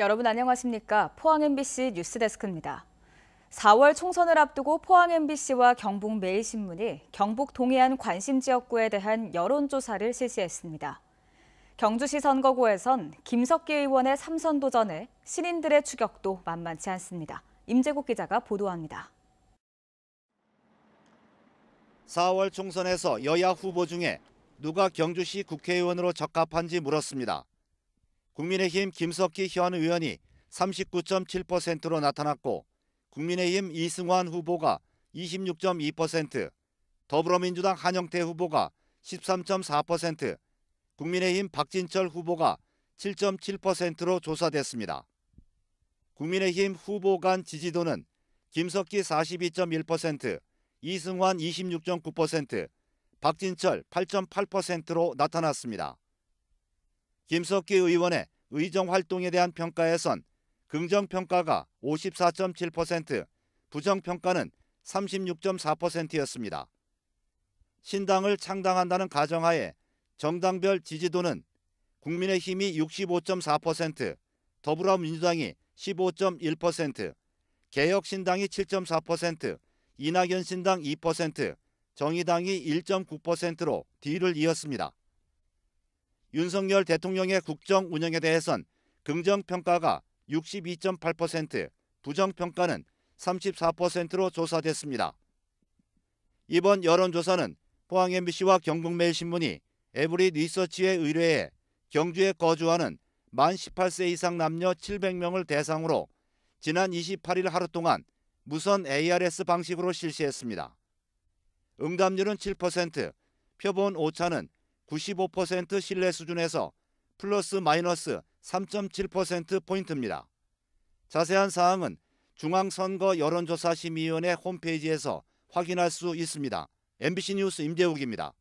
여러분 안녕하십니까? 포항 MBC 뉴스데스크입니다. 4월 총선을 앞두고 포항 MBC와 경북 매일신문이 경북 동해안 관심 지역구에 대한 여론조사를 실시했습니다. 경주시 선거구에선 김석기 의원의 삼선 도전에 신인들의 추격도 만만치 않습니다. 임재국 기자가 보도합니다. 4월 총선에서 여야 후보 중에 누가 경주시 국회의원으로 적합한지 물었습니다. 국민의힘 김석기 현 의원이 39.7%로 나타났고 국민의힘 이승환 후보가 26.2%, 더불어민주당 한영태 후보가 13.4%, 국민의힘 박진철 후보가 7.7%로 조사됐습니다. 국민의힘 후보 간 지지도는 김석기 42.1%, 이승환 26.9%, 박진철 8.8%로 나타났습니다. 김석기 의원의 의정 활동에 대한 평가에선 긍정 평가가 54.7%, 부정 평가는 36.4%였습니다. 신당을 창당한다는 가정하에 정당별 지지도는 국민의힘이 65.4%, 더불어민주당이 15.1%, 개혁신당이 7.4%, 이낙연 신당 2%, 정의당이 1.9%로 뒤를 이었습니다. 윤석열 대통령의 국정 운영에 대해선 긍정 평가가 62.8%, 부정 평가는 34%로 조사됐습니다. 이번 여론조사는 포항 MBC와 경북매일신문이 에브리 리서치에 의뢰해 경주에 거주하는 만 18세 이상 남녀 700명을 대상으로 지난 28일 하루 동안 무선 ARS 방식으로 실시했습니다. 응답률은 7%, 표본 오차는 95% 신뢰 수준에서 플러스 마이너스 3.7%포인트입니다. 자세한 사항은 중앙선거 여론조사심의위원회 홈페이지에서 확인할 수 있습니다. MBC 뉴스 임재욱입니다.